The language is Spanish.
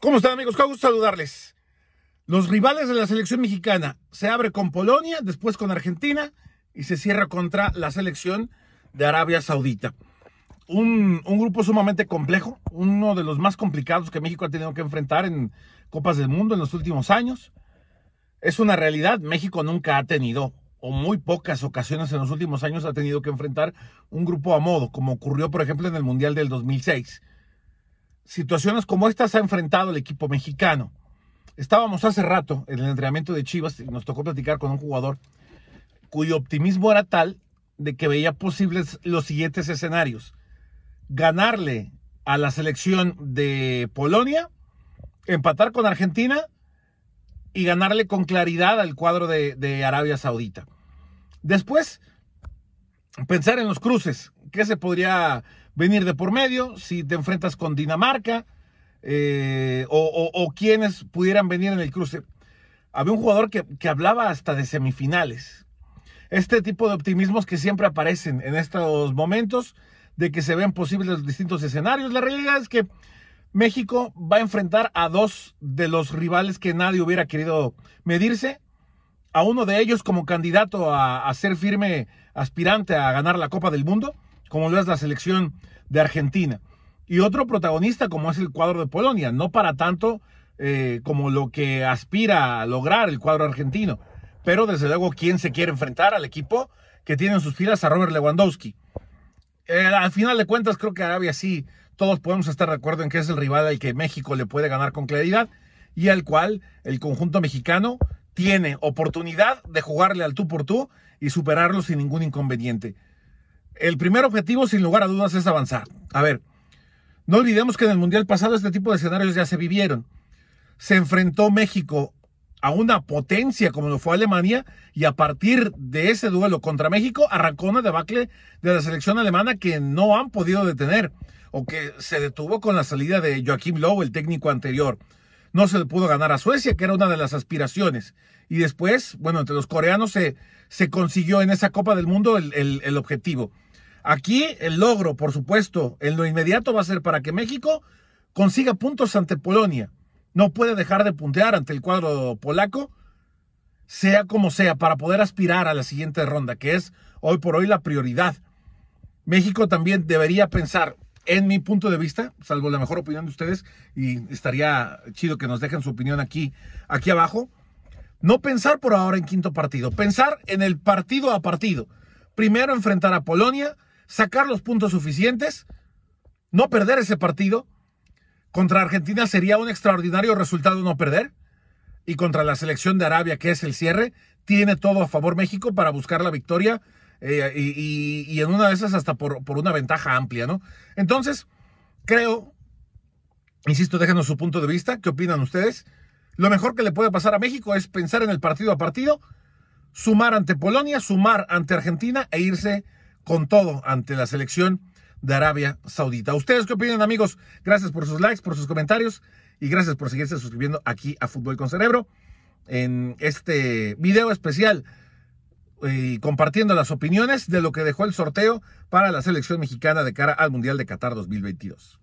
¿Cómo están amigos? Qué gusto saludarles. Los rivales de la selección mexicana se abre con Polonia, después con Argentina y se cierra contra la selección de Arabia Saudita. Un, un, grupo sumamente complejo, uno de los más complicados que México ha tenido que enfrentar en Copas del Mundo en los últimos años. Es una realidad, México nunca ha tenido, o muy pocas ocasiones en los últimos años ha tenido que enfrentar un grupo a modo, como ocurrió por ejemplo en el Mundial del 2006 situaciones como estas ha enfrentado el equipo mexicano. Estábamos hace rato en el entrenamiento de Chivas y nos tocó platicar con un jugador cuyo optimismo era tal de que veía posibles los siguientes escenarios. Ganarle a la selección de Polonia, empatar con Argentina y ganarle con claridad al cuadro de, de Arabia Saudita. Después, pensar en los cruces. ¿Qué se podría venir de por medio, si te enfrentas con Dinamarca eh, o, quienes pudieran venir en el cruce. Había un jugador que, hablaba hasta de semifinales. Este tipo de optimismos que siempre aparecen en estos momentos, de que se ven posibles los distintos escenarios. La realidad es que México va a enfrentar a dos de los rivales que nadie hubiera querido medirse, a uno de ellos como candidato a ser firme aspirante a ganar la Copa del Mundo, como lo es la selección de Argentina. Y otro protagonista como es el cuadro de Polonia, no para tanto eh, como lo que aspira a lograr el cuadro argentino, pero desde luego ¿quién se quiere enfrentar al equipo que tiene en sus filas a Robert Lewandowski. Eh, al final de cuentas creo que Arabia sí, todos podemos estar de acuerdo en que es el rival al que México le puede ganar con claridad y al cual el conjunto mexicano tiene oportunidad de jugarle al tú por tú y superarlo sin ningún inconveniente el primer objetivo, sin lugar a dudas, es avanzar. A ver, no olvidemos que en el Mundial pasado este tipo de escenarios ya se vivieron. Se enfrentó México a una potencia como lo fue Alemania y a partir de ese duelo contra México arrancó una debacle de la selección alemana que no han podido detener o que se detuvo con la salida de Joachim Lowe, el técnico anterior. No se le pudo ganar a Suecia, que era una de las aspiraciones. Y después, bueno, entre los coreanos se, consiguió en esa Copa del Mundo el objetivo. Aquí el logro, por supuesto, en lo inmediato va a ser para que México consiga puntos ante Polonia. No puede dejar de puntear ante el cuadro polaco, sea como sea, para poder aspirar a la siguiente ronda, que es hoy por hoy la prioridad. México también debería pensar, en mi punto de vista, salvo la mejor opinión de ustedes, y estaría chido que nos dejen su opinión aquí, aquí abajo, no pensar por ahora en quinto partido, pensar en el partido a partido. Primero enfrentar a Polonia, sacar los puntos suficientes, no perder ese partido. Contra Argentina sería un extraordinario resultado no perder. Y contra la selección de Arabia, que es el cierre, tiene todo a favor México para buscar la victoria eh, y, en una de esas hasta por, por una ventaja amplia, ¿no? Entonces, creo, insisto, déjenos su punto de vista, ¿qué opinan ustedes? Lo mejor que le puede pasar a México es pensar en el partido a partido, sumar ante Polonia, sumar ante Argentina e irse con todo ante la selección de Arabia Saudita. ¿Ustedes qué opinan, amigos? Gracias por sus likes, por sus comentarios y gracias por seguirse suscribiendo aquí a Fútbol con Cerebro en este video especial y eh, compartiendo las opiniones de lo que dejó el sorteo para la selección mexicana de cara al Mundial de Qatar 2022.